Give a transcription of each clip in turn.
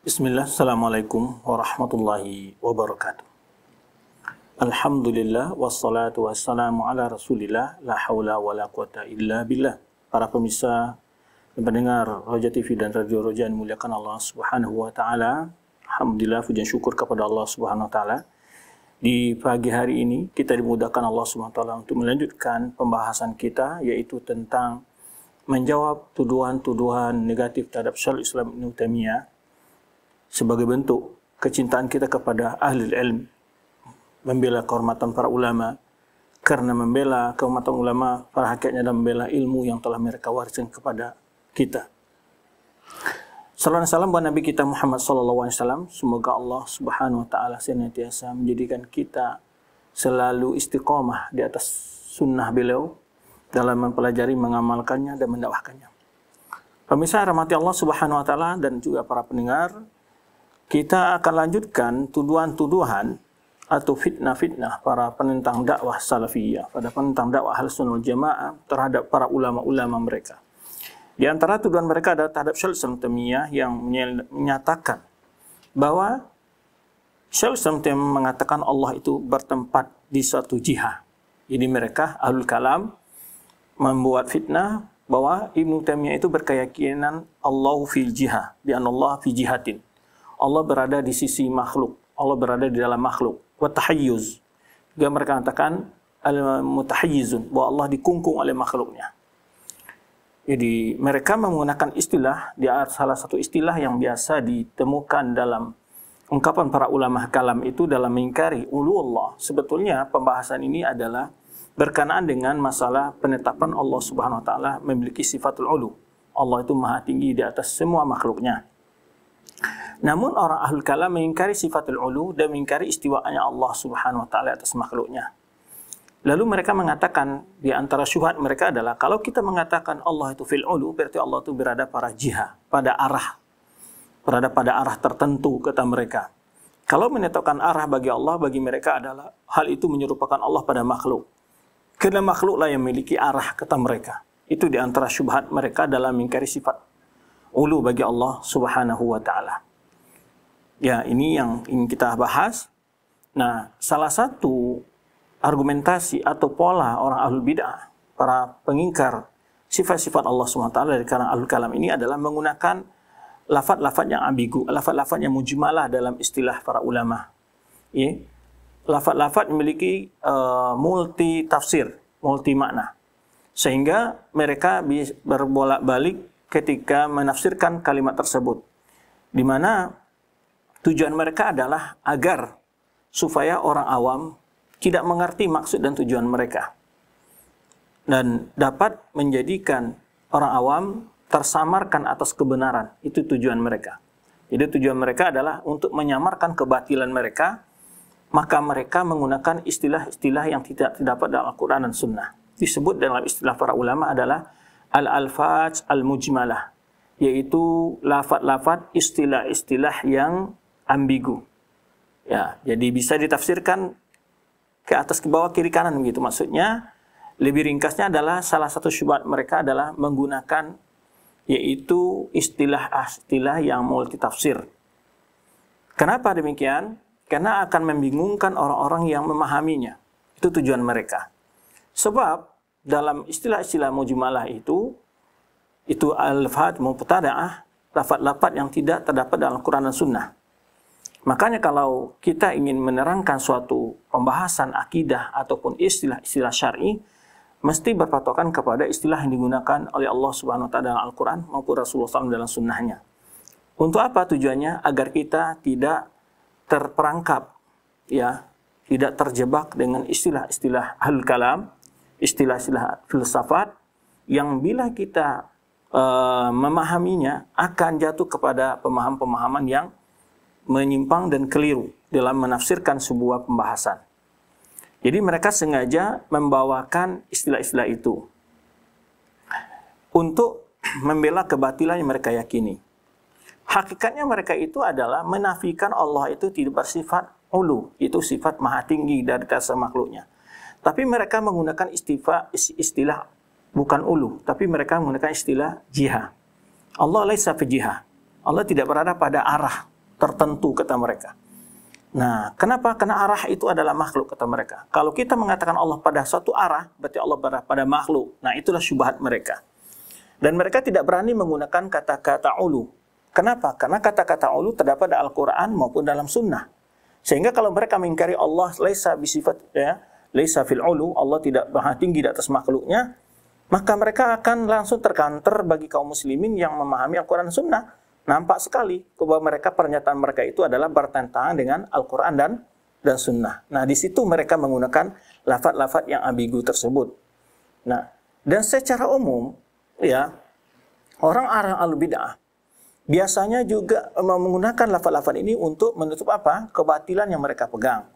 Bismillah, Assalamualaikum warahmatullahi wabarakatuh. Alhamdulillah, wassalatu wassalamu ala rasulillah, la hawla wa la quwata illa billah. Para pemirsa dan pendengar Roja TV dan Radio Roja yang muliakan Allah subhanahu wa ta'ala. Alhamdulillah, pujian syukur kepada Allah subhanahu wa ta'ala. Di pagi hari ini, kita dimudahkan Allah subhanahu wa ta'ala untuk melanjutkan pembahasan kita, yaitu tentang menjawab tuduhan-tuduhan negatif terhadap Islam sebagai bentuk kecintaan kita kepada ahli ilm, membela kehormatan para ulama, karena membela kehormatan ulama, para hakikatnya dan membela ilmu yang telah mereka wariskan kepada kita. Salam salam buat Nabi kita Muhammad Sallallahu Alaihi Wasallam. Semoga Allah Subhanahu Wa Taala senantiasa menjadikan kita selalu istiqomah di atas sunnah beliau dalam mempelajari, mengamalkannya dan mendakwahkannya. Pemirsa rahmati Allah Subhanahu Wa Taala dan juga para pendengar, kita akan lanjutkan tuduhan-tuduhan atau fitnah-fitnah para penentang dakwah salafiyah, pada penentang dakwah hal sunnah jamaah terhadap para ulama-ulama mereka. Di antara tuduhan mereka adalah terhadap Syekh Islam yang menyatakan bahwa Syekh Islam mengatakan Allah itu bertempat di satu jihad. Jadi mereka ahlul kalam membuat fitnah bahwa Ibnu Taimiyah itu berkeyakinan Allah fi jihad, bi Allah fi jihatin. Allah berada di sisi makhluk. Allah berada di dalam makhluk. Watahiyuz, Juga mereka katakan al Bahwa Allah dikungkung oleh makhluknya. Jadi mereka menggunakan istilah, di salah satu istilah yang biasa ditemukan dalam ungkapan para ulama kalam itu dalam mengingkari ulu Allah. Sebetulnya pembahasan ini adalah berkenaan dengan masalah penetapan Allah Subhanahu wa taala memiliki sifatul ulu. Allah itu maha tinggi di atas semua makhluknya. Namun orang ahlul kalam mengingkari sifatul ulu dan mengingkari istiwanya Allah subhanahu wa ta'ala atas makhluknya. Lalu mereka mengatakan di antara syuhat mereka adalah kalau kita mengatakan Allah itu fil ulu berarti Allah itu berada pada jiha, pada arah, berada pada arah tertentu kata mereka. Kalau menetapkan arah bagi Allah bagi mereka adalah hal itu menyerupakan Allah pada makhluk. Karena makhluklah yang memiliki arah kata mereka. Itu di antara syubhat mereka dalam mengingkari sifat ulu bagi Allah Subhanahu wa taala. Ya, ini yang ingin kita bahas. Nah, salah satu argumentasi atau pola orang ahlul bid'ah, para pengingkar sifat-sifat Allah SWT dari kalangan ahlul kalam ini adalah menggunakan lafat-lafat yang ambigu, lafat-lafat yang mujmalah dalam istilah para ulama. Ya. Lafat-lafat memiliki uh, multi tafsir, multi makna. Sehingga mereka berbolak-balik ketika menafsirkan kalimat tersebut. Di mana Tujuan mereka adalah agar supaya orang awam tidak mengerti maksud dan tujuan mereka dan dapat menjadikan orang awam tersamarkan atas kebenaran. Itu tujuan mereka. Jadi tujuan mereka adalah untuk menyamarkan kebatilan mereka, maka mereka menggunakan istilah-istilah yang tidak terdapat dalam Al-Quran dan Sunnah. Disebut dalam istilah para ulama adalah al-alfaj al-mujmalah, yaitu lafat-lafat istilah-istilah yang ambigu. Ya, jadi bisa ditafsirkan ke atas ke bawah kiri kanan begitu maksudnya. Lebih ringkasnya adalah salah satu syubhat mereka adalah menggunakan yaitu istilah-istilah yang multi tafsir. Kenapa demikian? Karena akan membingungkan orang-orang yang memahaminya. Itu tujuan mereka. Sebab dalam istilah-istilah mujmalah itu itu al-fat mubtada'ah lafat-lafat yang tidak terdapat dalam Quran dan Sunnah. Makanya kalau kita ingin menerangkan suatu pembahasan akidah ataupun istilah-istilah syar'i, mesti berpatokan kepada istilah yang digunakan oleh Allah Subhanahu wa taala dalam Al-Qur'an maupun Rasulullah SAW dalam sunnahnya. Untuk apa tujuannya? Agar kita tidak terperangkap ya, tidak terjebak dengan istilah-istilah hal kalam, istilah-istilah filsafat yang bila kita uh, memahaminya akan jatuh kepada pemaham-pemahaman yang menyimpang dan keliru dalam menafsirkan sebuah pembahasan. Jadi mereka sengaja membawakan istilah-istilah itu untuk membela kebatilan yang mereka yakini. Hakikatnya mereka itu adalah menafikan Allah itu tidak bersifat ulu, itu sifat maha tinggi dari dasar makhluknya. Tapi mereka menggunakan istifah, istilah bukan ulu, tapi mereka menggunakan istilah jihad. Allah laisa fi jihad. Allah tidak berada pada arah tertentu kata mereka. Nah, kenapa? Karena arah itu adalah makhluk kata mereka. Kalau kita mengatakan Allah pada suatu arah, berarti Allah berada pada makhluk. Nah, itulah syubhat mereka. Dan mereka tidak berani menggunakan kata-kata ulu. Kenapa? Karena kata-kata ulu terdapat dalam Al-Qur'an maupun dalam sunnah. Sehingga kalau mereka mengingkari Allah laisa bisifat ya, laisa fil ulu, Allah tidak maha tinggi atas makhluknya, maka mereka akan langsung terkanter bagi kaum muslimin yang memahami Al-Qur'an sunnah Nampak sekali bahwa mereka pernyataan mereka itu adalah bertentangan dengan Al-Quran dan dan Sunnah. Nah, di situ mereka menggunakan lafat-lafat yang ambigu tersebut. Nah, dan secara umum, ya, orang arah al-bid'ah biasanya juga menggunakan lafat-lafat ini untuk menutup apa? kebatilan yang mereka pegang.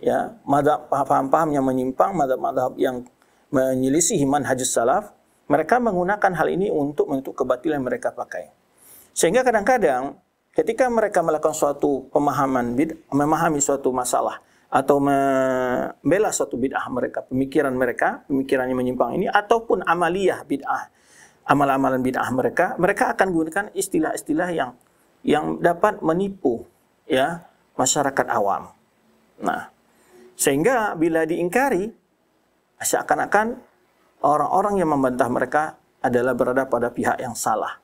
Ya, madhab paham-paham yang menyimpang, madhab-madhab yang menyelisih manhajus salaf, mereka menggunakan hal ini untuk menutup kebatilan yang mereka pakai. Sehingga kadang-kadang ketika mereka melakukan suatu pemahaman bid'ah, memahami suatu masalah atau membela suatu bid'ah mereka, pemikiran mereka, pemikirannya menyimpang ini ataupun amaliyah bid'ah, amal-amalan bid'ah mereka, mereka akan gunakan istilah-istilah yang yang dapat menipu ya masyarakat awam. Nah, sehingga bila diingkari seakan-akan orang-orang yang membantah mereka adalah berada pada pihak yang salah.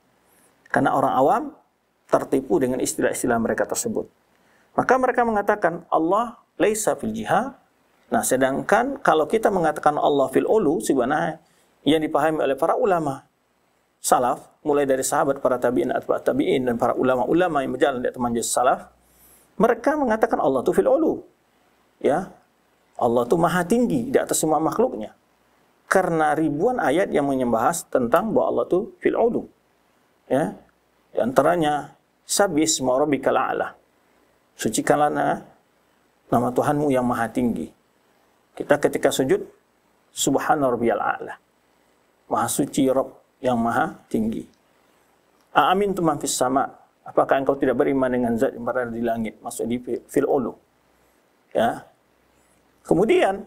Karena orang awam tertipu dengan istilah-istilah mereka tersebut. Maka mereka mengatakan Allah laisa fil jiha. Nah, sedangkan kalau kita mengatakan Allah fil ulu sebenarnya yang dipahami oleh para ulama salaf mulai dari sahabat para tabi'in atba tabi'in dan para ulama-ulama yang berjalan di atas manhaj salaf mereka mengatakan Allah tuh fil ulu ya Allah tuh maha tinggi di atas semua makhluknya karena ribuan ayat yang menyembahas tentang bahwa Allah tuh fil ulu ya di antaranya sabis ma'rabikal suci sucikanlah eh, nama Tuhanmu yang maha tinggi kita ketika sujud subhanallah a'la maha suci rob yang maha tinggi amin tu fis sama apakah engkau tidak beriman dengan zat yang berada di langit maksud di fil ulu ya kemudian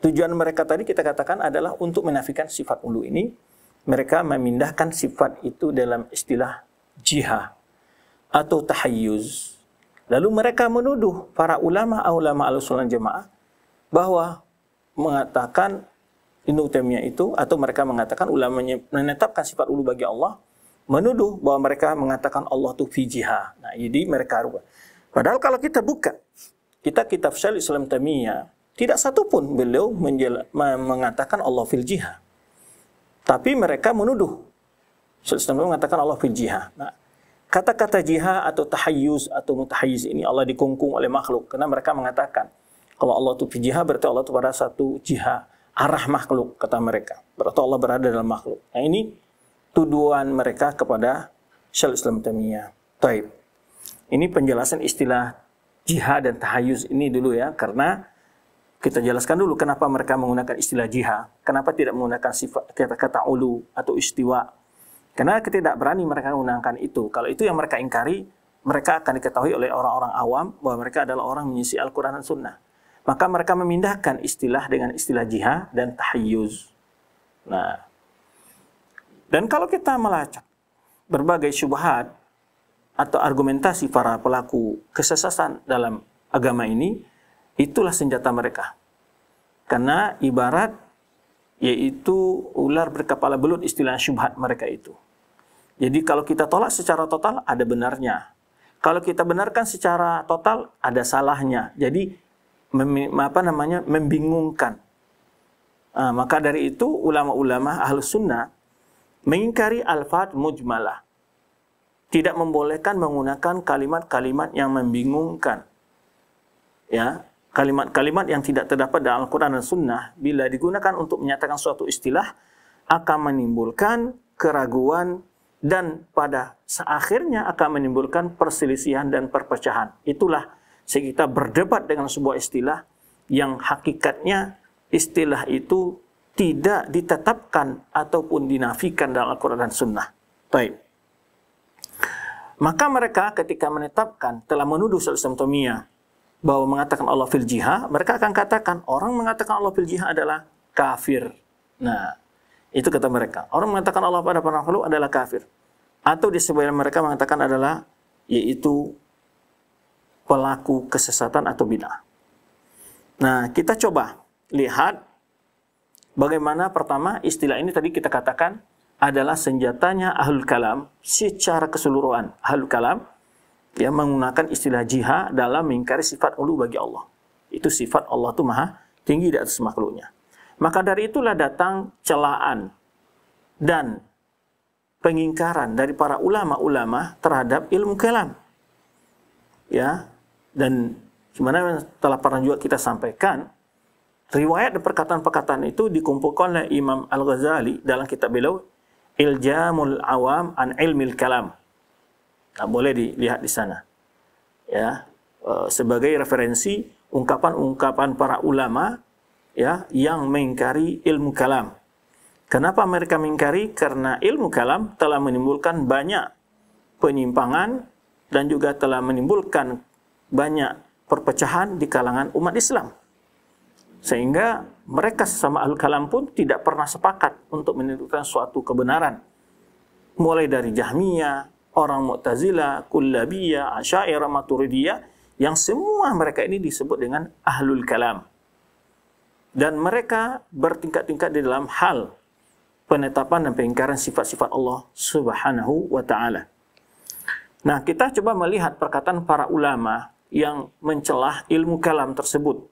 tujuan mereka tadi kita katakan adalah untuk menafikan sifat ulu ini mereka memindahkan sifat itu dalam istilah jihad atau tahayyuz. Lalu mereka menuduh para ulama-ulama al jemaah bahwa mengatakan Ibnu Taimiyah itu atau mereka mengatakan ulamanya menetapkan sifat ulu bagi Allah menuduh bahwa mereka mengatakan Allah itu fi jihad. Nah, jadi mereka rubah. Padahal kalau kita buka kita kitab Syekh Islam Taimiyah tidak satu pun beliau mengatakan Allah fil jihad. Tapi mereka menuduh. Rasulullah mengatakan Allah fil jihad. Nah, kata-kata jihad atau tahayyuz atau mutahayyiz ini Allah dikungkung oleh makhluk. Karena mereka mengatakan, kalau Allah itu fil jihad berarti Allah itu pada satu jihad. Arah makhluk, kata mereka. Berarti Allah berada dalam makhluk. Nah ini tuduhan mereka kepada Syal Islam Tamiya. Taib. Ini penjelasan istilah jihad dan tahayyuz ini dulu ya. Karena kita jelaskan dulu kenapa mereka menggunakan istilah jihad, kenapa tidak menggunakan sifat kata-kata ulu atau istiwa. Karena tidak berani mereka menggunakan itu. Kalau itu yang mereka ingkari, mereka akan diketahui oleh orang-orang awam bahwa mereka adalah orang menyisi Al-Quran dan Sunnah. Maka mereka memindahkan istilah dengan istilah jihad dan tahayyuz. Nah, dan kalau kita melacak berbagai syubhat atau argumentasi para pelaku kesesatan dalam agama ini, Itulah senjata mereka. Karena ibarat yaitu ular berkepala belut istilah syubhat mereka itu. Jadi kalau kita tolak secara total ada benarnya. Kalau kita benarkan secara total ada salahnya. Jadi mem, apa namanya membingungkan. Nah, maka dari itu ulama-ulama ahlu sunnah mengingkari al-fat mujmalah. Tidak membolehkan menggunakan kalimat-kalimat yang membingungkan. Ya, kalimat-kalimat yang tidak terdapat dalam Al-Quran dan Sunnah bila digunakan untuk menyatakan suatu istilah akan menimbulkan keraguan dan pada seakhirnya akan menimbulkan perselisihan dan perpecahan. Itulah kita berdebat dengan sebuah istilah yang hakikatnya istilah itu tidak ditetapkan ataupun dinafikan dalam Al-Quran dan Sunnah. Baik. Maka mereka ketika menetapkan telah menuduh Salim Tomia bahwa mengatakan Allah fil jihad, mereka akan katakan orang mengatakan Allah fil jihad adalah kafir. Nah, itu kata mereka. Orang mengatakan Allah pada para makhluk adalah kafir. Atau di sebagian mereka mengatakan adalah yaitu pelaku kesesatan atau bina. Nah, kita coba lihat bagaimana pertama istilah ini tadi kita katakan adalah senjatanya ahlul kalam secara keseluruhan. Ahlul kalam ya menggunakan istilah jihad dalam mengingkari sifat ulu bagi Allah. Itu sifat Allah itu maha tinggi di atas makhluknya. Maka dari itulah datang celaan dan pengingkaran dari para ulama-ulama terhadap ilmu kelam. Ya, dan gimana telah pernah juga kita sampaikan riwayat dan perkataan-perkataan itu dikumpulkan oleh Imam Al-Ghazali dalam kitab beliau Iljamul Awam an Ilmil Kalam Nah, boleh dilihat di sana. Ya, e, sebagai referensi ungkapan-ungkapan para ulama ya yang mengingkari ilmu kalam. Kenapa mereka mengingkari? Karena ilmu kalam telah menimbulkan banyak penyimpangan dan juga telah menimbulkan banyak perpecahan di kalangan umat Islam. Sehingga mereka sesama ahli kalam pun tidak pernah sepakat untuk menentukan suatu kebenaran. Mulai dari Jahmiyah, orang Mu'tazila, Kullabiyah, Asyairah, Maturidiyah, yang semua mereka ini disebut dengan Ahlul Kalam. Dan mereka bertingkat-tingkat di dalam hal penetapan dan pengingkaran sifat-sifat Allah Subhanahu wa taala. Nah, kita coba melihat perkataan para ulama yang mencelah ilmu kalam tersebut.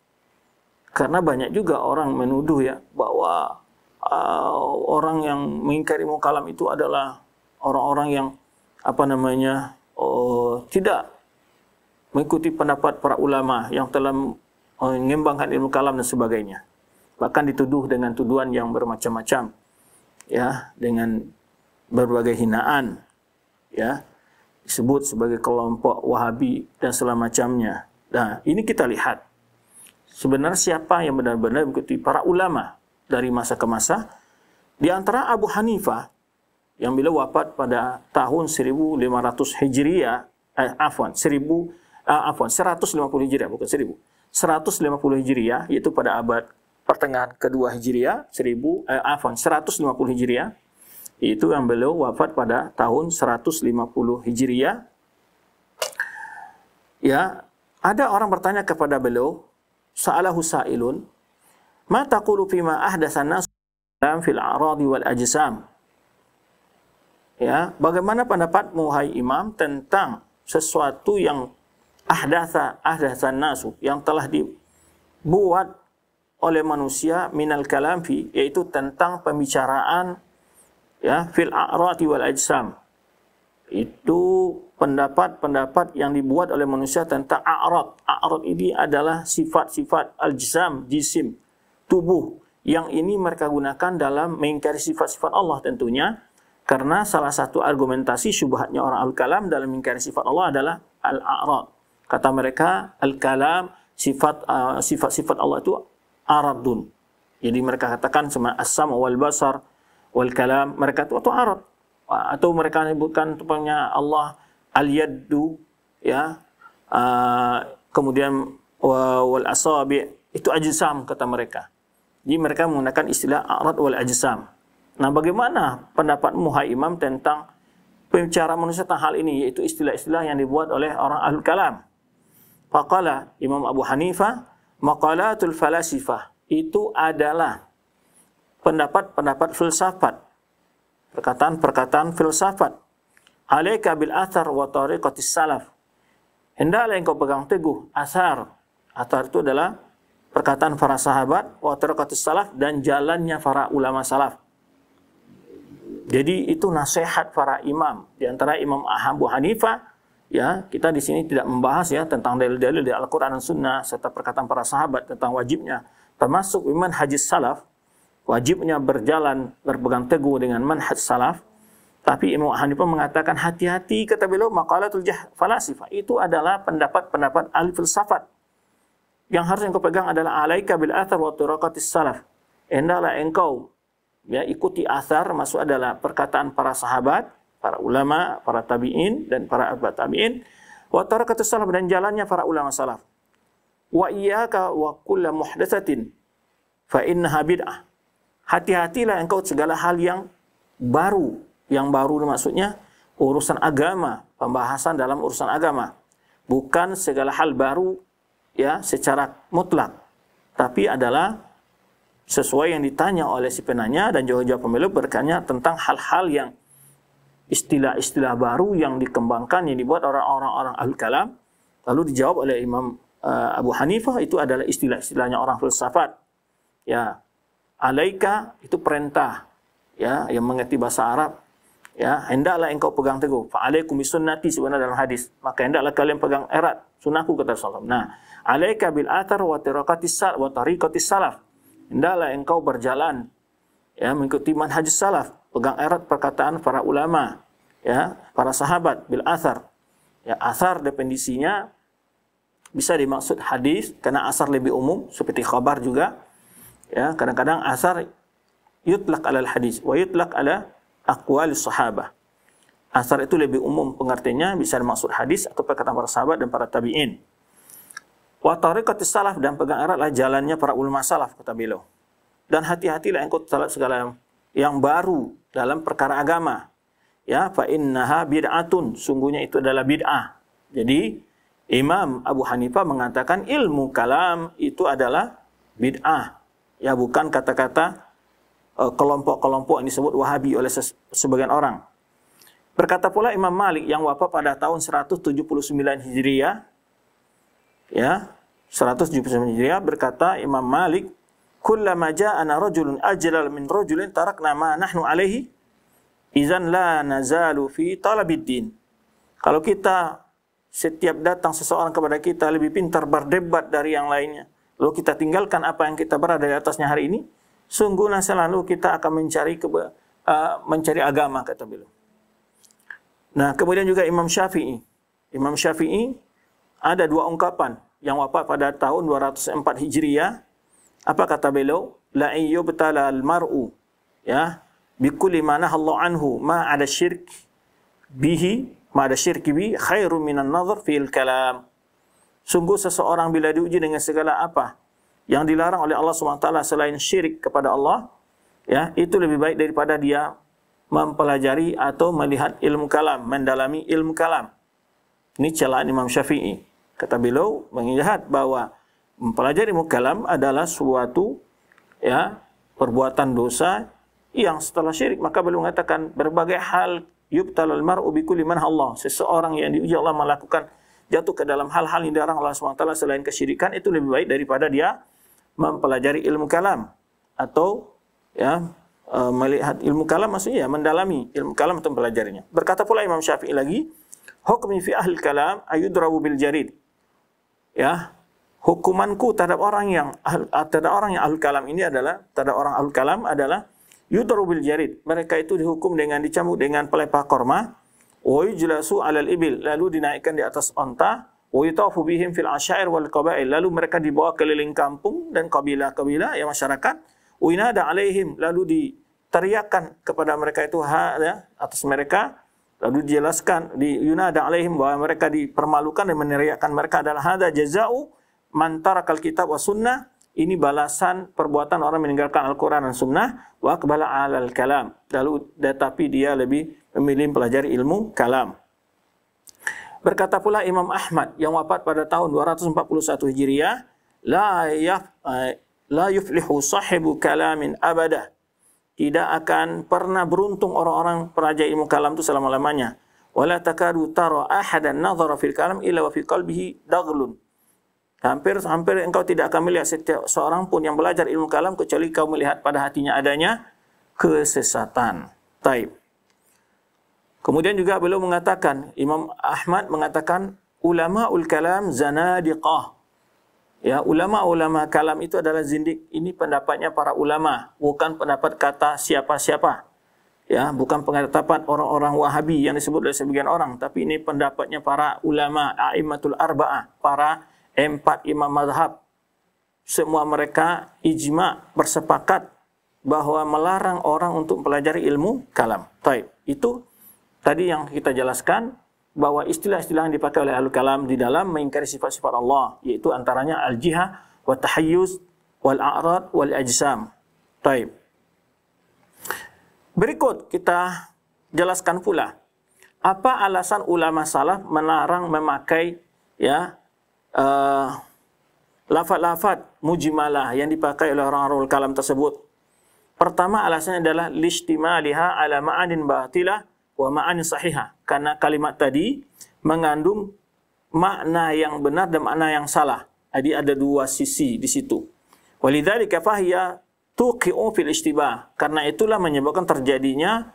Karena banyak juga orang menuduh ya bahwa uh, orang yang mengingkari ilmu kalam itu adalah orang-orang yang apa namanya oh, tidak mengikuti pendapat para ulama yang telah mengembangkan ilmu kalam dan sebagainya bahkan dituduh dengan tuduhan yang bermacam-macam ya dengan berbagai hinaan ya disebut sebagai kelompok Wahabi dan segala macamnya nah ini kita lihat sebenarnya siapa yang benar-benar mengikuti para ulama dari masa ke masa di antara Abu Hanifah yang beliau wafat pada tahun 1500 Hijriah, eh, afwan, 1000 uh, eh, afwan, 150 Hijriah bukan 1000. 150 Hijriah yaitu pada abad pertengahan kedua Hijriah, 1000 eh, afwan, 150 Hijriah itu yang beliau wafat pada tahun 150 Hijriah. Ya, ada orang bertanya kepada beliau, sa'alahu sa'ilun, ma taqulu fima ahdatsan nas fil aradi wal ajsam? ya bagaimana pendapatmu hai imam tentang sesuatu yang ahdatha ahdatha nasu yang telah dibuat oleh manusia minal kalam fi yaitu tentang pembicaraan ya fil a'rati wal ajsam itu pendapat-pendapat yang dibuat oleh manusia tentang a'rad. A'rad ini adalah sifat-sifat al-jisam, jisim, tubuh yang ini mereka gunakan dalam mengingkari sifat-sifat Allah tentunya karena salah satu argumentasi syubhatnya orang al-kalam dalam mengingkari sifat Allah adalah al-a'rad. Kata mereka al-kalam sifat uh, sifat-sifat Allah itu aradun. Jadi mereka katakan sama asam wal basar wal kalam mereka itu atau arad atau mereka menyebutkan tupangnya Allah al yaddu ya uh, kemudian wal asabi itu ajsam kata mereka. Jadi mereka menggunakan istilah arad wal ajsam. Nah, bagaimana pendapat Muhai Imam tentang pembicara manusia tentang hal ini, yaitu istilah-istilah yang dibuat oleh orang ahlul kalam. Faqala Imam Abu Hanifah, maqalatul falasifah. Itu adalah pendapat-pendapat filsafat. Perkataan-perkataan filsafat. Alaika bil athar wa tariqatis salaf. Hendaklah engkau pegang teguh asar. Athar itu adalah perkataan para sahabat, wa tariqatis salaf dan jalannya para ulama salaf jadi itu nasihat para imam, di antara Imam Abu Hanifah, ya kita di sini tidak membahas ya tentang dalil-dalil di Al-Quran dan Sunnah serta perkataan para sahabat tentang wajibnya, termasuk iman haji salaf, wajibnya berjalan berpegang teguh dengan manhaj salaf. Tapi Imam Hanifah mengatakan hati-hati kata beliau maqalatul jah falasifah itu adalah pendapat-pendapat ahli filsafat. Yang harus engkau pegang adalah alaika bil athar wa turaqatis salaf. Hendaklah engkau ya ikuti asar masuk adalah perkataan para sahabat, para ulama, para tabi'in dan para abad tabi'in wa tarakatus salaf dan jalannya para ulama salaf. Wa iyyaka wa kulla muhdatsatin fa innaha bid'ah. Hati-hatilah engkau segala hal yang baru, yang baru maksudnya urusan agama, pembahasan dalam urusan agama. Bukan segala hal baru ya secara mutlak, tapi adalah sesuai yang ditanya oleh si penanya dan juga jawab pemilu berkanya tentang hal-hal yang istilah-istilah baru yang dikembangkan yang dibuat orang-orang al-kalam lalu dijawab oleh Imam uh, Abu Hanifah itu adalah istilah-istilahnya orang filsafat ya alaika itu perintah ya yang mengerti bahasa Arab ya hendaklah engkau pegang teguh fa alaikum sunnati sebenarnya dalam hadis maka hendaklah kalian pegang erat sunnahku kata Rasulullah nah alaika bil athar wa tariqatis salaf wa tariqatis salaf hendaklah engkau berjalan ya mengikuti manhaj salaf, pegang erat perkataan para ulama, ya, para sahabat bil asar. Ya, asar definisinya bisa dimaksud hadis karena asar lebih umum seperti khabar juga. Ya, kadang-kadang asar yutlak ala hadis wa yutlak ala aqwal sahabah. Asar itu lebih umum pengertiannya bisa dimaksud hadis atau perkataan para sahabat dan para tabi'in. Wa tariqatis salaf dan pegang eratlah jalannya para ulama salaf kata beliau. Dan hati-hatilah engkau terhadap segala yang baru dalam perkara agama. Ya, fa innaha bid'atun, sungguhnya itu adalah bid'ah. Jadi Imam Abu Hanifah mengatakan ilmu kalam itu adalah bid'ah. Ya, bukan kata-kata eh, kelompok-kelompok yang disebut Wahabi oleh sebagian orang. Berkata pula Imam Malik yang wafat pada tahun 179 Hijriah ya 179 Hijriah berkata Imam Malik kullama ja'ana rajulun ajlal min rajulin tarakna ma nahnu alaihi izan la nazalu fi talabiddin kalau kita setiap datang seseorang kepada kita lebih pintar berdebat dari yang lainnya lalu kita tinggalkan apa yang kita berada di atasnya hari ini sungguhlah selalu kita akan mencari ke, uh, mencari agama kata beliau nah kemudian juga Imam Syafi'i Imam Syafi'i ada dua ungkapan yang wafat pada tahun 204 Hijriah. Apa kata beliau? La yubtala al-mar'u ya kulli ma Allah anhu ma ada syirk bihi ma ada syirk bi khairu minan nadhar fil kalam. Sungguh seseorang bila diuji dengan segala apa yang dilarang oleh Allah SWT selain syirik kepada Allah, ya itu lebih baik daripada dia mempelajari atau melihat ilmu kalam, mendalami ilmu kalam. Ini celaan Imam Syafi'i. Kata beliau mengingat bahwa mempelajari mukalam adalah suatu ya perbuatan dosa yang setelah syirik maka beliau mengatakan berbagai hal yubtalal mar'u bi kulli Allah seseorang yang diuji Allah melakukan jatuh ke dalam hal-hal yang dilarang Allah SWT selain kesyirikan itu lebih baik daripada dia mempelajari ilmu kalam atau ya e, melihat ilmu kalam maksudnya ya mendalami ilmu kalam atau mempelajarinya. Berkata pula Imam Syafi'i lagi, hukmi fi ahli kalam ayudrawu bil jarid ya hukumanku terhadap orang yang terhadap orang yang ahlul kalam ini adalah terhadap orang ahlul kalam adalah yudaru jarid. Mereka itu dihukum dengan dicambuk dengan pelepah korma. woi jelasu alal ibil. Lalu dinaikkan di atas onta. woi fil ashair wal kabail Lalu mereka dibawa keliling kampung dan kabilah-kabilah ya masyarakat. Winada alaihim. Lalu diteriakan kepada mereka itu ha, ya, atas mereka Lalu dijelaskan di yunada alaihim bahwa mereka dipermalukan dan meneriakkan mereka adalah hada jazau mantara kal kitab wa sunnah. Ini balasan perbuatan orang meninggalkan Al-Quran dan Sunnah. Wa kebala alal kalam. Lalu tetapi dia lebih memilih pelajari ilmu kalam. Berkata pula Imam Ahmad yang wafat pada tahun 241 Hijriah. La, yaf, eh, la yuflihu sahibu kalamin abadah tidak akan pernah beruntung orang-orang peraja ilmu kalam itu selama-lamanya. Wala takadu tara ahadan nadhara fil kalam illa wa fi qalbihi daghlun. Hampir hampir engkau tidak akan melihat setiap seorang pun yang belajar ilmu kalam kecuali kau melihat pada hatinya adanya kesesatan. Taib. Kemudian juga beliau mengatakan Imam Ahmad mengatakan ulama ul kalam zanadiqah Ya, ulama-ulama kalam itu adalah zindik. Ini pendapatnya para ulama, bukan pendapat kata siapa-siapa. Ya, bukan pendapat orang-orang Wahabi yang disebut oleh sebagian orang, tapi ini pendapatnya para ulama A'immatul Arba'ah, para empat imam mazhab. Semua mereka ijma bersepakat bahwa melarang orang untuk mempelajari ilmu kalam. Taib. Itu tadi yang kita jelaskan bahwa istilah-istilah yang dipakai oleh al Kalam di dalam mengingkari sifat-sifat Allah, yaitu antaranya al-jiha, wa tahayyuz, wal a'rad, wal ajsam. Baik. Berikut kita jelaskan pula apa alasan ulama salaf melarang memakai ya uh, eh, lafat-lafat mujmalah yang dipakai oleh orang-orang kalam tersebut. Pertama alasannya adalah lishtimaliha ala ma'anin batilah wa ma'ani sahiha. karena kalimat tadi mengandung makna yang benar dan makna yang salah. Jadi ada dua sisi di situ. Walidzalika fahiya tuqi'u fil istibah. Karena itulah menyebabkan terjadinya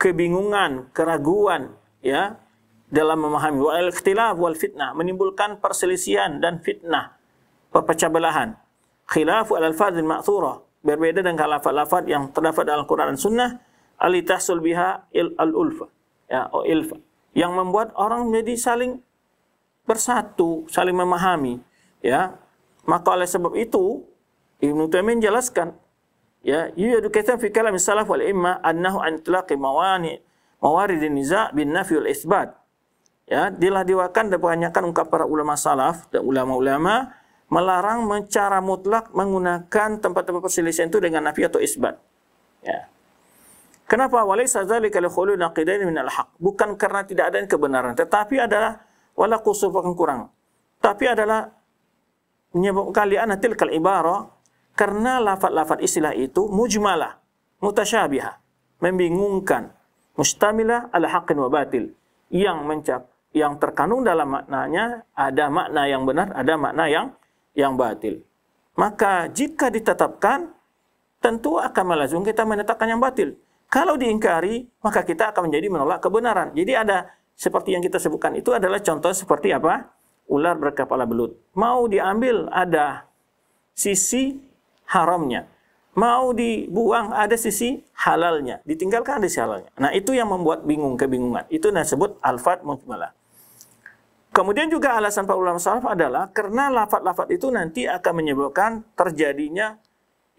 kebingungan, keraguan ya dalam memahami wa ikhtilaf wal fitnah menimbulkan perselisihan dan fitnah, perpecah belahan. Khilaf al alfadz al berbeda dengan lafaz-lafaz yang terdapat dalam Al-Qur'an dan Sunnah alitasul biha il al ulfa ya o ilfa yang membuat orang menjadi saling bersatu, saling memahami ya. Maka oleh sebab itu Ibnu Taimin jelaskan ya, yudukatan fi kalam salaf wal imma annahu an tilaqi mawani mawarid niza bin nafi wal isbat. Ya, diwakan dan banyakkan ungkap para ulama salaf dan ulama-ulama melarang secara mutlak menggunakan tempat-tempat perselisihan itu dengan nafi atau isbat. Ya. Kenapa walaysa dzalika li khulul naqidain min al-haq? Bukan karena tidak ada yang kebenaran, tetapi adalah wala akan kurang. Tapi adalah menyebabkan li'anna tilkal ibarah karena lafat-lafat istilah itu mujmalah, mutasyabiha, membingungkan, mustamilah ala haqqin wa batil yang mencap yang terkandung dalam maknanya ada makna yang benar, ada makna yang yang batil. Maka jika ditetapkan tentu akan melazung kita menetapkan yang batil. Kalau diingkari, maka kita akan menjadi menolak kebenaran. Jadi ada seperti yang kita sebutkan itu adalah contoh seperti apa? Ular berkepala belut. Mau diambil ada sisi haramnya. Mau dibuang ada sisi halalnya. Ditinggalkan ada sisi halalnya. Nah itu yang membuat bingung, kebingungan. Itu yang disebut alfat mujmalah. Kemudian juga alasan para ulama salaf adalah karena lafat-lafat itu nanti akan menyebabkan terjadinya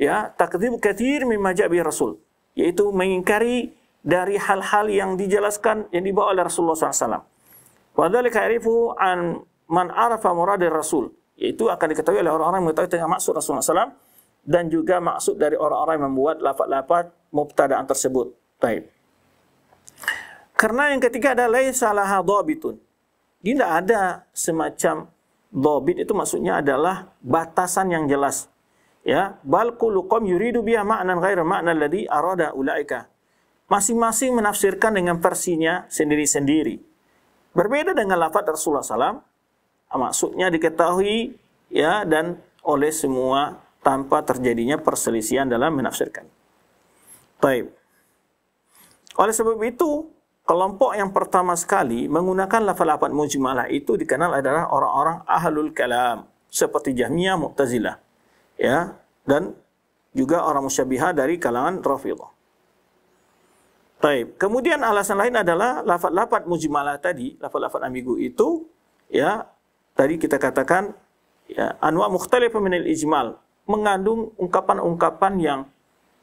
ya takdir katsir mimma bi rasul yaitu mengingkari dari hal-hal yang dijelaskan yang dibawa oleh Rasulullah SAW. Wadhalika yarifu an man arafa muradir Rasul. Yaitu akan diketahui oleh orang-orang yang mengetahui tentang maksud Rasulullah SAW dan juga maksud dari orang-orang yang membuat lafad-lafad mubtadaan tersebut. Baik. Karena yang ketiga ada laisa dobitun, dhabitun. Tidak ada semacam dobit itu maksudnya adalah batasan yang jelas ya bal kullu qom yuridu biha ma'nan ghairu ma'na alladhi arada ulaika masing-masing menafsirkan dengan versinya sendiri-sendiri berbeda dengan lafaz Rasulullah SAW maksudnya diketahui ya dan oleh semua tanpa terjadinya perselisihan dalam menafsirkan baik Oleh sebab itu, kelompok yang pertama sekali menggunakan lafal-lafal mujmalah itu dikenal adalah orang-orang ahlul kalam seperti Jahmiyah, Mu'tazilah ya dan juga orang musyabihah dari kalangan Rafidhah. Taib. Kemudian alasan lain adalah lafat-lafat mujmalah tadi, lafat-lafat ambigu itu ya tadi kita katakan ya anwa mukhtalifah minal ijmal mengandung ungkapan-ungkapan yang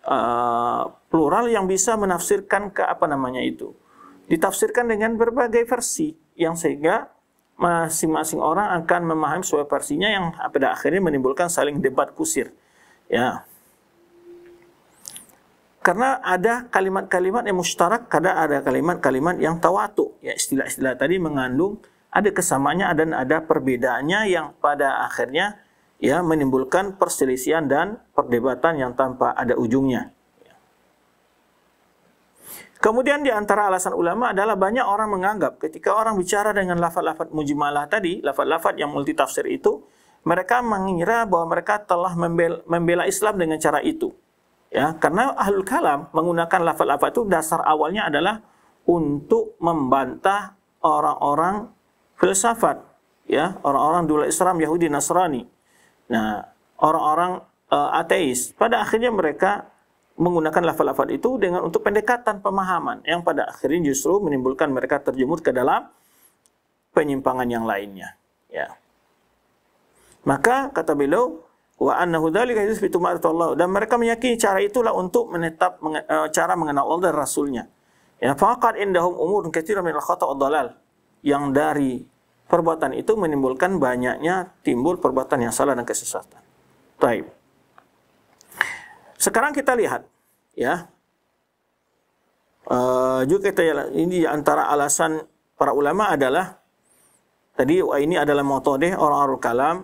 uh, plural yang bisa menafsirkan ke apa namanya itu. Ditafsirkan dengan berbagai versi yang sehingga masing-masing orang akan memahami sesuai versinya yang pada akhirnya menimbulkan saling debat kusir. Ya. Karena ada kalimat-kalimat yang mustarak, kadang ada kalimat-kalimat yang tawatu. Ya, istilah-istilah tadi mengandung ada kesamaannya dan ada perbedaannya yang pada akhirnya ya menimbulkan perselisihan dan perdebatan yang tanpa ada ujungnya. Kemudian di antara alasan ulama adalah banyak orang menganggap ketika orang bicara dengan lafad-lafad mujmalah tadi, lafad-lafad yang multitafsir itu, mereka mengira bahwa mereka telah membela, Islam dengan cara itu. Ya, karena ahlul kalam menggunakan lafad-lafad itu dasar awalnya adalah untuk membantah orang-orang filsafat, ya, orang-orang dulu Islam Yahudi Nasrani. Nah, orang-orang uh, ateis. Pada akhirnya mereka menggunakan lafal-lafal itu dengan untuk pendekatan pemahaman yang pada akhirnya justru menimbulkan mereka terjemur ke dalam penyimpangan yang lainnya. Ya. Maka kata beliau wa annahu dzalika yuthbitu ma'rifatullah dan mereka meyakini cara itulah untuk menetap e, cara mengenal Allah dan rasulnya. Ya faqad indahum umur katsirun minal khata' dalal yang dari perbuatan itu menimbulkan banyaknya timbul perbuatan yang salah dan kesesatan. Baik. Sekarang kita lihat ya. Uh, juga kita ini antara alasan para ulama adalah tadi ini adalah metode orang-orang kalam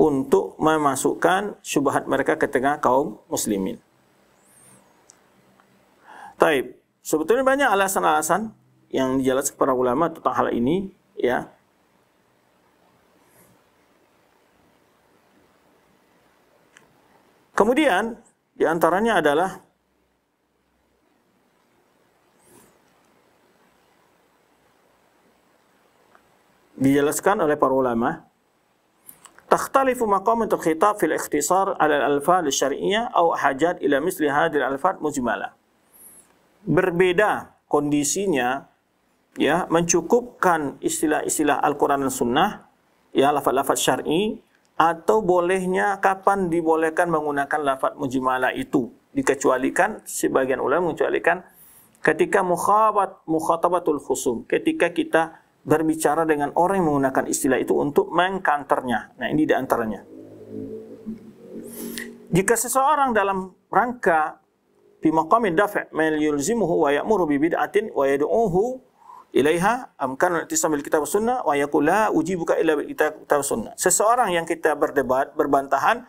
untuk memasukkan syubhat mereka ke tengah kaum muslimin. Taib. Sebetulnya banyak alasan-alasan yang dijelaskan para ulama tentang hal ini, ya. Kemudian di antaranya adalah dijelaskan oleh para ulama takhtalifu maqam untuk khitab fil ikhtisar ala al-alfal syar'iyyah atau hajat ila misli al alfat mujmala berbeda kondisinya ya mencukupkan istilah-istilah Al-Qur'an dan Sunnah ya lafaz-lafaz syar'i atau bolehnya kapan dibolehkan menggunakan lafaz mujmala itu dikecualikan sebagian ulama mengecualikan ketika mukhabat mukhatabatul khusum ketika kita berbicara dengan orang yang menggunakan istilah itu untuk mengkanternya nah ini diantaranya jika seseorang dalam rangka maqamid dafa' mal yulzimuhu wa ya'muru bi bid'atin wa yad'uhu ilaiha amkan bil kitab sunnah wa la ujibuka illa bil kitab sunnah. Seseorang yang kita berdebat, berbantahan,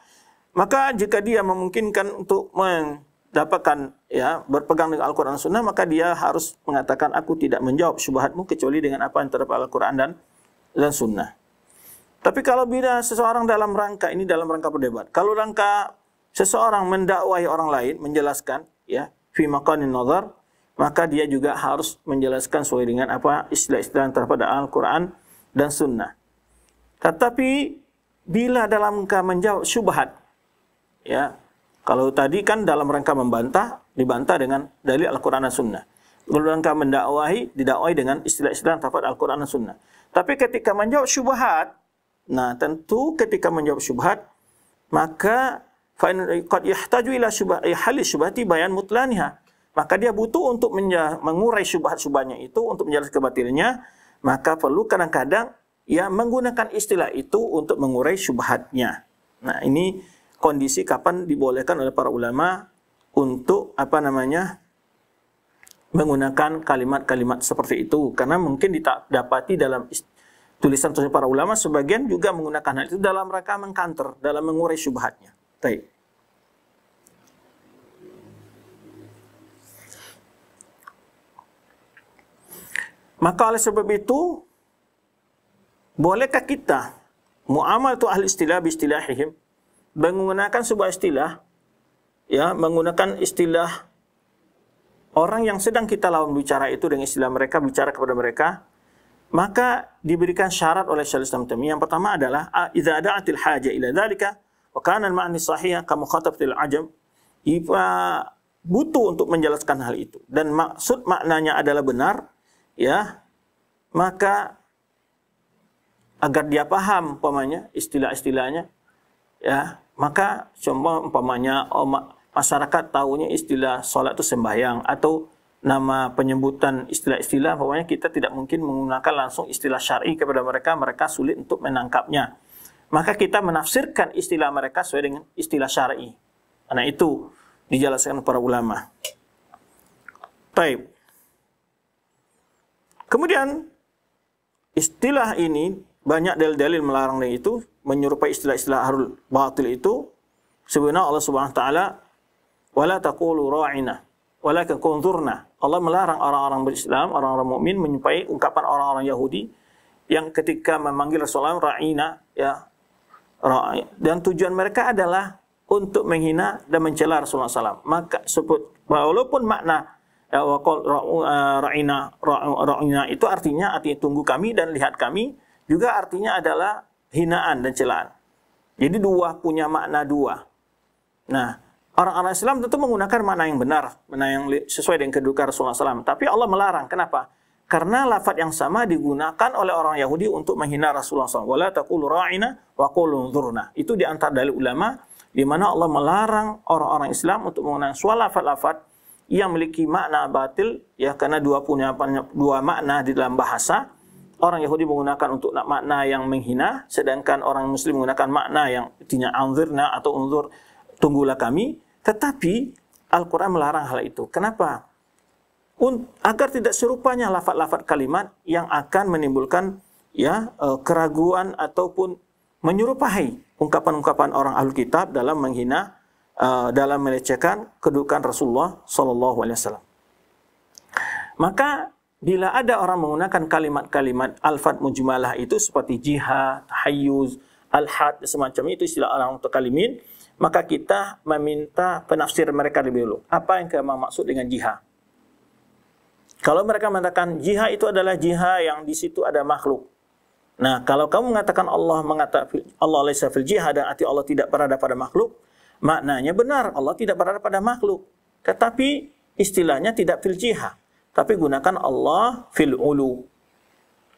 maka jika dia memungkinkan untuk mendapatkan ya berpegang dengan Al-Qur'an Sunnah maka dia harus mengatakan aku tidak menjawab syubhatmu kecuali dengan apa yang terdapat Al-Qur'an dan dan Sunnah. Tapi kalau bila seseorang dalam rangka ini dalam rangka berdebat, kalau rangka seseorang mendakwai orang lain menjelaskan ya fi maqamin nazar maka dia juga harus menjelaskan sesuai dengan apa istilah-istilah terhadap Al-Quran dan Sunnah. Tetapi bila dalam rangka menjawab syubhat, ya kalau tadi kan dalam rangka membantah dibantah dengan dalil Al-Quran dan Sunnah. Dalam rangka mendakwahi didakwahi dengan istilah-istilah terhadap Al-Quran dan Sunnah. Tapi ketika menjawab syubhat, nah tentu ketika menjawab syubhat maka fa'in qad yahtaju ila syubhat syubhati bayan mutlaniha maka dia butuh untuk mengurai syubhat-syubhatnya itu untuk menjelaskan kebatilannya, maka perlu kadang-kadang ya menggunakan istilah itu untuk mengurai syubhatnya. Nah, ini kondisi kapan dibolehkan oleh para ulama untuk apa namanya? menggunakan kalimat-kalimat seperti itu karena mungkin didapati dalam tulisan-tulisan para ulama sebagian juga menggunakan hal itu dalam rangka mengkanter, dalam mengurai syubhatnya. Baik. Maka oleh sebab itu, bolehkah kita muamal tu ahli istilah bi istilahihim menggunakan sebuah istilah ya menggunakan istilah orang yang sedang kita lawan bicara itu dengan istilah mereka bicara kepada mereka maka diberikan syarat oleh Syaikhul Islam Taimiyah yang pertama adalah idza da'atil haja ila dzalika wa kana al-ma'ni sahih ka mukhatabatil ajam ifa butuh untuk menjelaskan hal itu dan maksud maknanya adalah benar ya maka agar dia paham umpamanya istilah-istilahnya ya maka cuma umpamanya oh, masyarakat tahunya istilah sholat itu sembahyang atau nama penyebutan istilah-istilah pokoknya kita tidak mungkin menggunakan langsung istilah syar'i kepada mereka mereka sulit untuk menangkapnya maka kita menafsirkan istilah mereka sesuai dengan istilah syar'i karena itu dijelaskan para ulama. Baik. Kemudian istilah ini banyak dalil-dalil melarang dari itu menyerupai istilah-istilah harul batil itu sebenarnya Allah Subhanahu wa taala wala taqulu ra'ina walakin kunzurna. Allah melarang orang-orang berislam, orang-orang mukmin menyerupai ungkapan orang-orang Yahudi yang ketika memanggil Rasulullah ra'ina ya Dan tujuan mereka adalah untuk menghina dan mencela Rasulullah SAW. Maka sebut walaupun makna Ya, Wakol eh, ra'ina ra'ina itu artinya artinya tunggu kami dan lihat kami juga artinya adalah hinaan dan celaan. Jadi dua punya makna dua. Nah, orang-orang Islam tentu menggunakan makna yang benar, makna yang sesuai dengan kedudukan Rasulullah SAW. Tapi Allah melarang. Kenapa? Karena lafat yang sama digunakan oleh orang Yahudi untuk menghina Rasulullah SAW. Wala taqulu ra'ina wa zurna. Itu diantar dari ulama di mana Allah melarang orang-orang Islam untuk menggunakan suara lafadz lafat yang memiliki makna batil ya karena dua punya dua makna di dalam bahasa. Orang Yahudi menggunakan untuk makna yang menghina, sedangkan orang Muslim menggunakan makna yang artinya anzirna atau unzur tunggulah kami. Tetapi Al-Quran melarang hal itu. Kenapa? Agar tidak serupanya lafat-lafat kalimat yang akan menimbulkan ya e, keraguan ataupun menyerupai ungkapan-ungkapan orang Alkitab dalam menghina Uh, dalam melecehkan kedudukan Rasulullah Shallallahu Alaihi Wasallam. Maka bila ada orang menggunakan kalimat-kalimat alfat mujmalah itu seperti jihad, hayuz, al-had, semacam itu istilah orang untuk kalimin maka kita meminta penafsir mereka lebih dulu. Apa yang kita maksud dengan jihad? Kalau mereka mengatakan jihad itu adalah jihad yang di situ ada makhluk. Nah, kalau kamu mengatakan Allah mengatakan Allah laisa fil jihad dan arti Allah tidak berada pada makhluk, Maknanya benar, Allah tidak berada pada makhluk. Tetapi istilahnya tidak fil jiha. Tapi gunakan Allah fil ulu.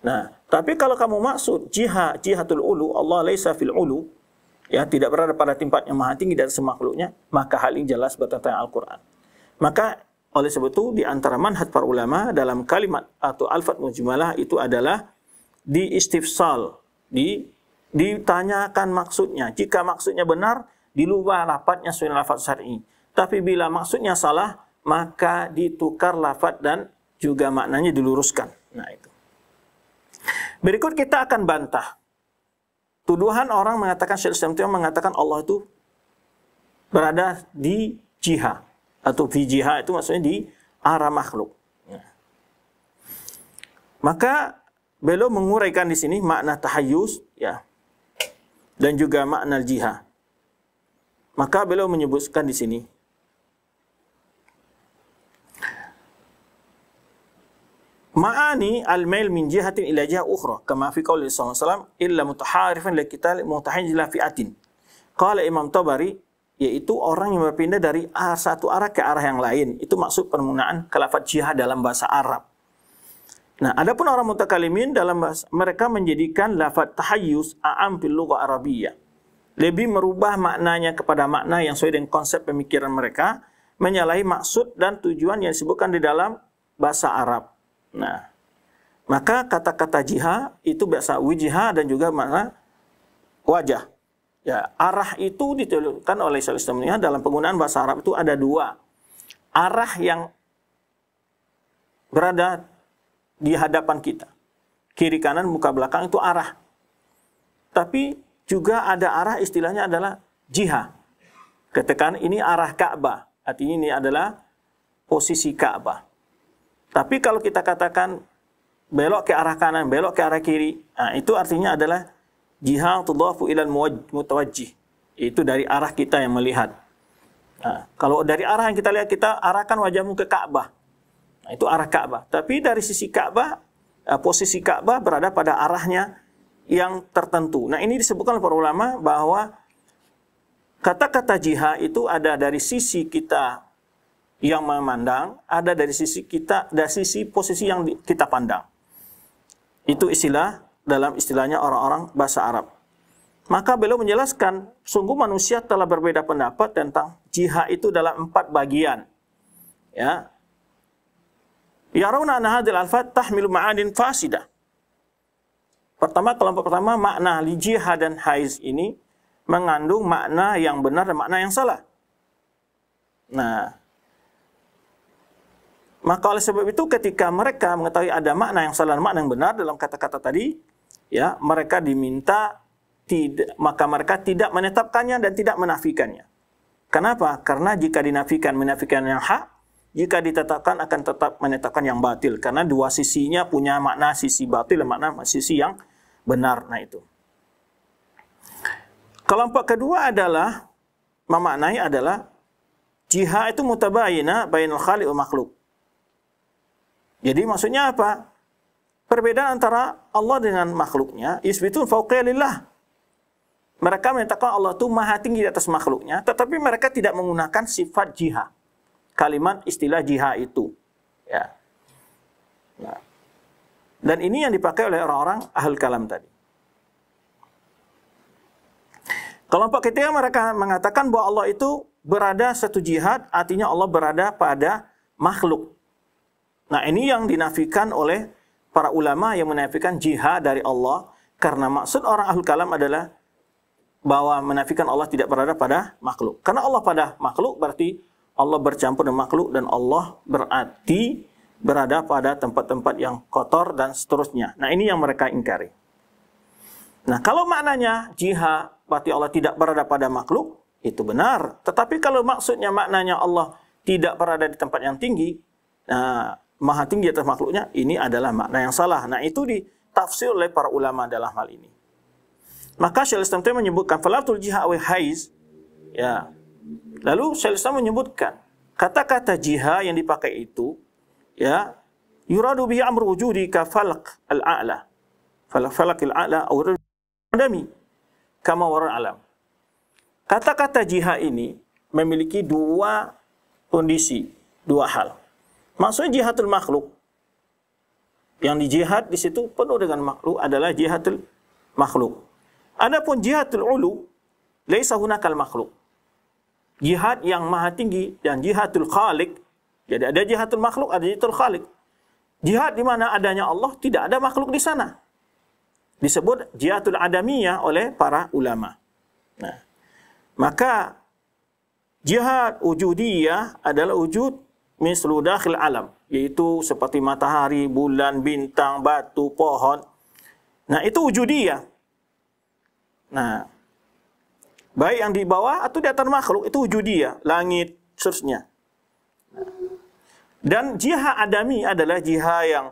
Nah, tapi kalau kamu maksud jiha, jihatul ulu, Allah laisa fil ulu, ya tidak berada pada tempat yang maha tinggi dan semakhluknya, maka hal ini jelas bertentangan Al-Quran. Maka oleh sebab itu di antara manhaj para ulama dalam kalimat atau alfat mujmalah itu adalah di istifsal di ditanyakan maksudnya. Jika maksudnya benar, di luar lafadznya sesuai lafadz syar'i. Tapi bila maksudnya salah, maka ditukar lafadz dan juga maknanya diluruskan. Nah, itu. Berikut kita akan bantah tuduhan orang mengatakan Syekh Islam Tiong mengatakan Allah itu berada di jiha atau fi jiha itu maksudnya di arah makhluk. Ya. Maka beliau menguraikan di sini makna tahayyus ya dan juga makna jiha. Maka beliau menyebutkan di sini Ma'ani al-mail min jihatin ila jihah ukhra kama fi qawli sallallahu alaihi wasallam illa mutaharifan li qital mutahajilan fi'atin. Qala Imam Tabari yaitu orang yang berpindah dari satu arah ke arah yang lain. Itu maksud penggunaan kalafat jihad dalam bahasa Arab. Nah, adapun orang mutakalimin dalam bahasa, mereka menjadikan lafaz tahayyus a'am fil lugha arabiyyah lebih merubah maknanya kepada makna yang sesuai dengan konsep pemikiran mereka, menyalahi maksud dan tujuan yang disebutkan di dalam bahasa Arab. Nah, maka kata-kata jihad itu biasa wijiha dan juga makna wajah. Ya, arah itu ditelurkan oleh sistemnya dalam penggunaan bahasa Arab itu ada dua. Arah yang berada di hadapan kita. Kiri kanan muka belakang itu arah. Tapi juga ada arah istilahnya adalah jihad. ketekan ini arah Ka'bah. Artinya ini adalah posisi Ka'bah. Tapi kalau kita katakan belok ke arah kanan, belok ke arah kiri, nah, itu artinya adalah jihah tudhafu ilal mutawajjih. Itu dari arah kita yang melihat. Nah, kalau dari arah yang kita lihat, kita arahkan wajahmu ke Ka'bah. Nah, itu arah Ka'bah. Tapi dari sisi Ka'bah, eh, posisi Ka'bah berada pada arahnya yang tertentu. Nah, ini disebutkan oleh para ulama bahwa kata-kata jihad itu ada dari sisi kita yang memandang, ada dari sisi kita, dari sisi posisi yang kita pandang. Itu istilah dalam istilahnya orang-orang bahasa Arab. Maka beliau menjelaskan, sungguh manusia telah berbeda pendapat tentang jihad itu dalam empat bagian. Ya. Yarawna anahadil hadil alfat tahmilu ma'adin fasidah. Pertama, kelompok pertama makna jihad dan haiz ini mengandung makna yang benar dan makna yang salah. Nah, maka oleh sebab itu ketika mereka mengetahui ada makna yang salah dan makna yang benar dalam kata-kata tadi, ya, mereka diminta tidak maka mereka tidak menetapkannya dan tidak menafikannya. Kenapa? Karena jika dinafikan menafikan yang hak, jika ditetapkan akan tetap menetapkan yang batil karena dua sisinya punya makna sisi batil dan makna sisi yang benar. Nah itu. Kelompok kedua adalah memaknai adalah jiha itu mutabayina bainul khaliq wa makhluk. Jadi maksudnya apa? Perbedaan antara Allah dengan makhluknya isbitun fauqiyalillah. Mereka menyatakan Allah itu maha tinggi di atas makhluknya, tetapi mereka tidak menggunakan sifat jiha. Kalimat istilah jiha itu. Ya. Nah, dan ini yang dipakai oleh orang-orang ahlul kalam tadi. Kelompok ketiga mereka mengatakan bahwa Allah itu berada satu jihad, artinya Allah berada pada makhluk. Nah ini yang dinafikan oleh para ulama yang menafikan jihad dari Allah karena maksud orang ahlul kalam adalah bahwa menafikan Allah tidak berada pada makhluk. Karena Allah pada makhluk berarti Allah bercampur dengan makhluk dan Allah berarti berada pada tempat-tempat yang kotor dan seterusnya. Nah, ini yang mereka ingkari. Nah, kalau maknanya jihad berarti Allah tidak berada pada makhluk, itu benar. Tetapi kalau maksudnya maknanya Allah tidak berada di tempat yang tinggi, nah, maha tinggi atas makhluknya, ini adalah makna yang salah. Nah, itu ditafsir oleh para ulama dalam hal ini. Maka Syekh Islam menyebutkan falatul jiha wa haiz. Ya. Lalu Syaikhul Islam menyebutkan kata-kata jihad yang dipakai itu ya yuradu bi amru wujudi ka falq al-a'la fal falq al-a'la aw adami kama war alam kata-kata jiha ini memiliki dua kondisi dua hal maksudnya jihatul makhluk yang di jihad di situ penuh dengan makhluk adalah jihatul makhluk adapun jihatul ulu laisa hunakal makhluk jihad yang maha tinggi dan jihadul khalik jadi ada jihadul makhluk, ada jihatul khalik. Jihad di mana adanya Allah, tidak ada makhluk di sana. Disebut jihadul adamiyah oleh para ulama. Nah, maka jihad wujudiyah adalah wujud mislu dakhil alam, yaitu seperti matahari, bulan, bintang, batu, pohon. Nah, itu wujudiyah. Nah, baik yang di bawah atau di atas makhluk itu wujudiyah, langit, seterusnya. Dan jihad adami adalah jihad yang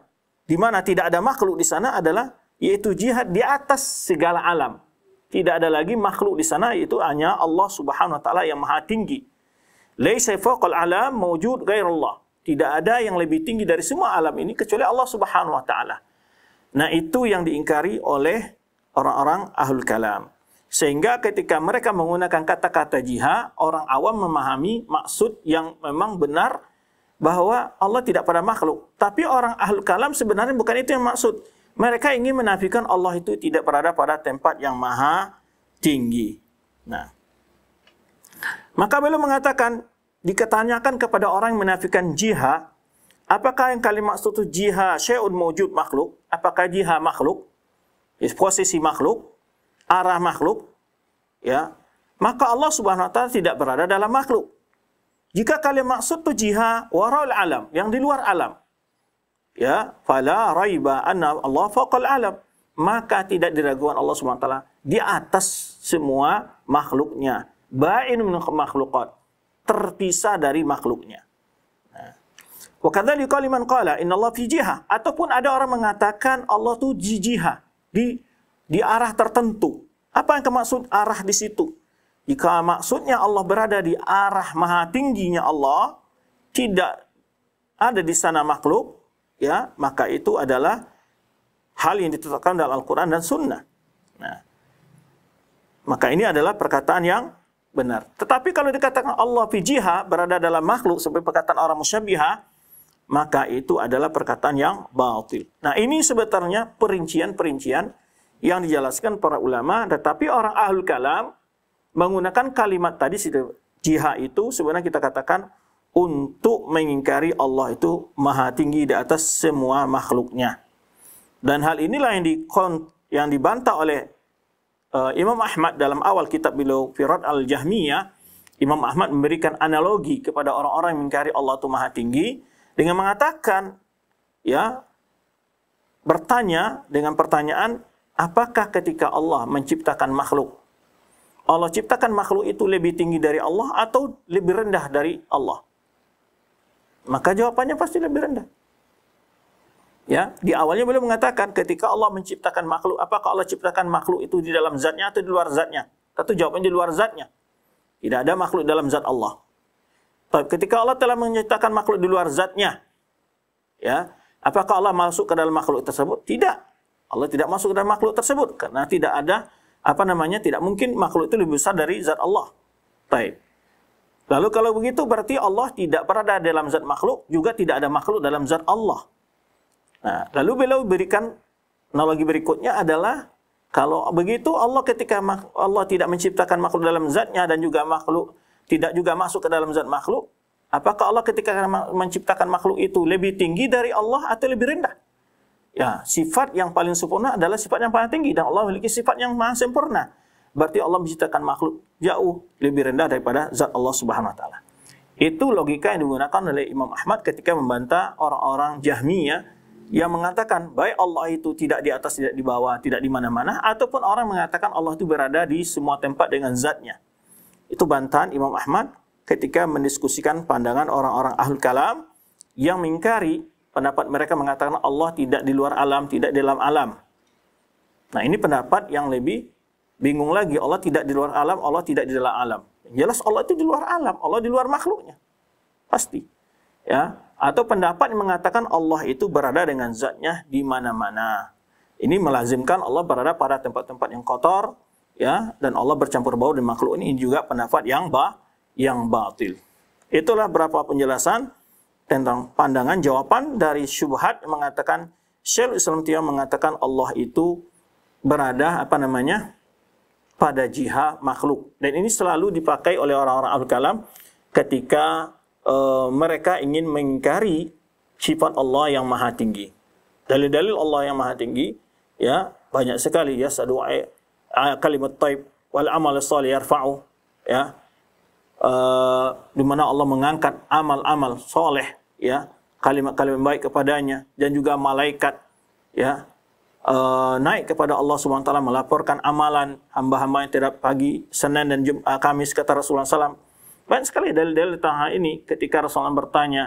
di mana tidak ada makhluk di sana adalah yaitu jihad di atas segala alam. Tidak ada lagi makhluk di sana yaitu hanya Allah Subhanahu wa taala yang maha tinggi. Laisa fawqal alam mawjud ghairullah. Tidak ada yang lebih tinggi dari semua alam ini kecuali Allah Subhanahu wa taala. Nah, itu yang diingkari oleh orang-orang ahlul kalam. Sehingga ketika mereka menggunakan kata-kata jihad, orang awam memahami maksud yang memang benar bahwa Allah tidak pada makhluk. Tapi orang ahlu kalam sebenarnya bukan itu yang maksud. Mereka ingin menafikan Allah itu tidak berada pada tempat yang maha tinggi. Nah, maka beliau mengatakan, diketanyakan kepada orang yang menafikan jihad, apakah yang kali maksud itu jihad syai'un mewujud makhluk? Apakah jihad makhluk? Posisi makhluk, arah makhluk, ya. Maka Allah Subhanahu wa taala tidak berada dalam makhluk. Jika kalian maksud jihad waraul alam, yang di luar alam. Ya, fala raiba anna Allah faqal alam. Maka tidak diragukan Allah taala di atas semua makhluknya. Ba'in min makhluqat Terpisah dari makhluknya. Nah. Wa kadzalika liman qala inna Allah fi jiha ataupun ada orang mengatakan Allah tuh jiha di di arah tertentu. Apa yang kemaksud arah di situ? Jika maksudnya Allah berada di arah maha tingginya Allah, tidak ada di sana makhluk, ya, maka itu adalah hal yang ditetapkan dalam Al-Quran dan Sunnah. Nah, maka ini adalah perkataan yang benar. Tetapi kalau dikatakan Allah fijiha berada dalam makhluk seperti perkataan orang musyabiha, maka itu adalah perkataan yang batil. Nah ini sebetulnya perincian-perincian yang dijelaskan para ulama, tetapi orang ahlul kalam menggunakan kalimat tadi jihad itu sebenarnya kita katakan untuk mengingkari Allah itu maha tinggi di atas semua makhluknya. Dan hal inilah yang di yang dibantah oleh uh, Imam Ahmad dalam awal kitab beliau Firat al-Jahmiyah. Imam Ahmad memberikan analogi kepada orang-orang yang mengingkari Allah itu maha tinggi dengan mengatakan ya bertanya dengan pertanyaan apakah ketika Allah menciptakan makhluk Allah ciptakan makhluk itu lebih tinggi dari Allah atau lebih rendah dari Allah? Maka jawabannya pasti lebih rendah. Ya, di awalnya beliau mengatakan ketika Allah menciptakan makhluk, apakah Allah ciptakan makhluk itu di dalam zatnya atau di luar zatnya? Tentu jawabannya di luar zatnya. Tidak ada makhluk dalam zat Allah. Tapi ketika Allah telah menciptakan makhluk di luar zatnya, ya, apakah Allah masuk ke dalam makhluk tersebut? Tidak. Allah tidak masuk ke dalam makhluk tersebut karena tidak ada apa namanya tidak mungkin makhluk itu lebih besar dari zat Allah. Baik. Lalu kalau begitu berarti Allah tidak berada dalam zat makhluk, juga tidak ada makhluk dalam zat Allah. Nah, lalu beliau berikan analogi berikutnya adalah kalau begitu Allah ketika Allah tidak menciptakan makhluk dalam zatnya dan juga makhluk tidak juga masuk ke dalam zat makhluk, apakah Allah ketika menciptakan makhluk itu lebih tinggi dari Allah atau lebih rendah? Ya, sifat yang paling sempurna adalah sifat yang paling tinggi dan Allah memiliki sifat yang maha sempurna. Berarti Allah menciptakan makhluk jauh lebih rendah daripada zat Allah Subhanahu wa taala. Itu logika yang digunakan oleh Imam Ahmad ketika membantah orang-orang Jahmiyah yang mengatakan baik Allah itu tidak di atas, tidak di bawah, tidak di mana-mana ataupun orang mengatakan Allah itu berada di semua tempat dengan zatnya. Itu bantahan Imam Ahmad ketika mendiskusikan pandangan orang-orang ahlul kalam yang mengingkari pendapat mereka mengatakan Allah tidak di luar alam, tidak di dalam alam. Nah, ini pendapat yang lebih bingung lagi. Allah tidak di luar alam, Allah tidak di dalam alam. jelas Allah itu di luar alam, Allah di luar makhluknya. Pasti. Ya, atau pendapat yang mengatakan Allah itu berada dengan zatnya di mana-mana. Ini melazimkan Allah berada pada tempat-tempat yang kotor, ya, dan Allah bercampur baur dengan makhluk ini juga pendapat yang ba yang batil. Itulah berapa penjelasan tentang pandangan jawaban dari syubhat mengatakan Syekh Islam mengatakan Allah itu berada apa namanya pada jiha makhluk dan ini selalu dipakai oleh orang-orang al kalam ketika e, mereka ingin mengingkari sifat Allah yang maha tinggi dalil-dalil Allah yang maha tinggi ya banyak sekali ya sadu kalimat taib wal amal salih yarfa'u ya Uh, di mana Allah mengangkat amal-amal soleh ya kalimat-kalimat baik kepadanya dan juga malaikat ya uh, naik kepada Allah Subhanahu taala melaporkan amalan hamba-hamba yang tiap pagi Senin dan Jum uh, Kamis kata Rasulullah SAW. Banyak sekali dalil-dalil tentang hal ini ketika Rasulullah bertanya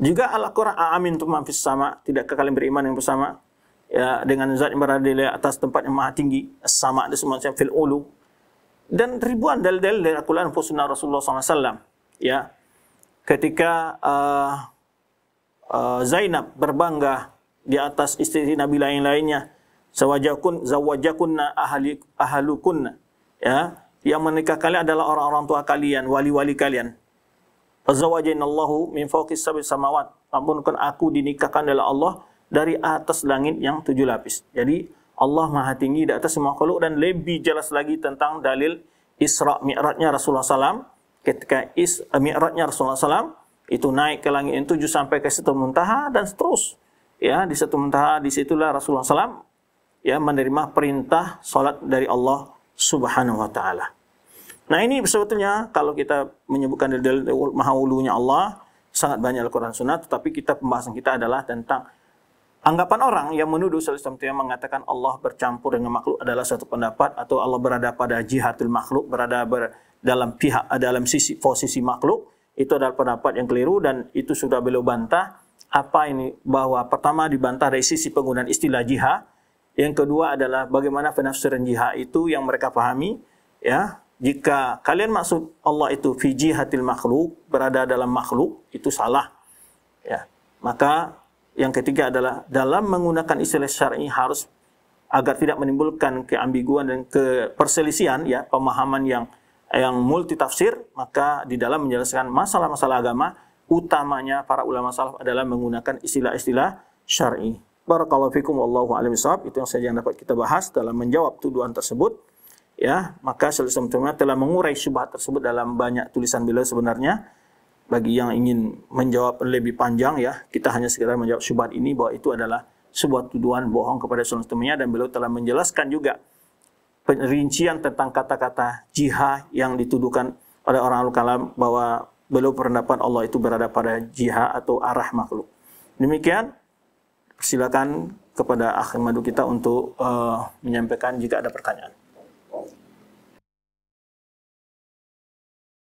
juga Al-Qur'an amin tumam fis sama, tidak tidakkah kalian beriman yang bersama ya dengan zat yang berada di atas tempat yang maha tinggi, sama di semua fil ulu dan ribuan dalil-dalil dari Al-Qur'an Rasulullah SAW. Ya, ketika uh, uh, Zainab berbangga di atas istri Nabi lain lainnya zawajakun zawajakunna ahli ahalukunna ya yang menikah kalian adalah orang-orang tua kalian wali-wali kalian zawajainallahu min fawqis sabi samawat ampunkan aku dinikahkan oleh Allah dari atas langit yang tujuh lapis jadi Allah maha tinggi di atas semua makhluk dan lebih jelas lagi tentang dalil Isra Mi'rajnya Rasulullah SAW ketika is eh, mi'rajnya Rasulullah SAW itu naik ke langit yang tujuh sampai ke situ muntaha dan terus ya di situ muntaha disitulah Rasulullah SAW ya menerima perintah salat dari Allah Subhanahu Wa Taala nah ini sebetulnya kalau kita menyebutkan dari maha ulunya Allah sangat banyak Al-Quran Sunnah tetapi kita pembahasan kita adalah tentang Anggapan orang yang menuduh Islam yang mengatakan Allah bercampur dengan makhluk adalah satu pendapat atau Allah berada pada jihadul makhluk, berada ber, dalam pihak dalam sisi posisi makhluk, itu adalah pendapat yang keliru dan itu sudah beliau bantah. Apa ini bahwa pertama dibantah dari sisi penggunaan istilah jihad, yang kedua adalah bagaimana penafsiran jihad itu yang mereka pahami, ya. Jika kalian maksud Allah itu fi jihatil makhluk, berada dalam makhluk, itu salah. Ya. Maka yang ketiga adalah dalam menggunakan istilah syar'i harus agar tidak menimbulkan keambiguan dan keperselisian ya pemahaman yang yang multitafsir maka di dalam menjelaskan masalah-masalah agama utamanya para ulama salaf adalah menggunakan istilah-istilah syar'i. Barakallahu fikum wallahu a'lam itu yang saja yang dapat kita bahas dalam menjawab tuduhan tersebut ya maka selesai Islam telah mengurai syubhat tersebut dalam banyak tulisan beliau sebenarnya bagi yang ingin menjawab lebih panjang ya, kita hanya sekedar menjawab syubhat ini bahwa itu adalah sebuah tuduhan bohong kepada seorang temannya dan beliau telah menjelaskan juga perincian tentang kata-kata jihad yang dituduhkan oleh orang al-kalam bahwa beliau berpendapat Allah itu berada pada jihad atau arah makhluk. Demikian, silakan kepada akhir kita untuk uh, menyampaikan jika ada pertanyaan.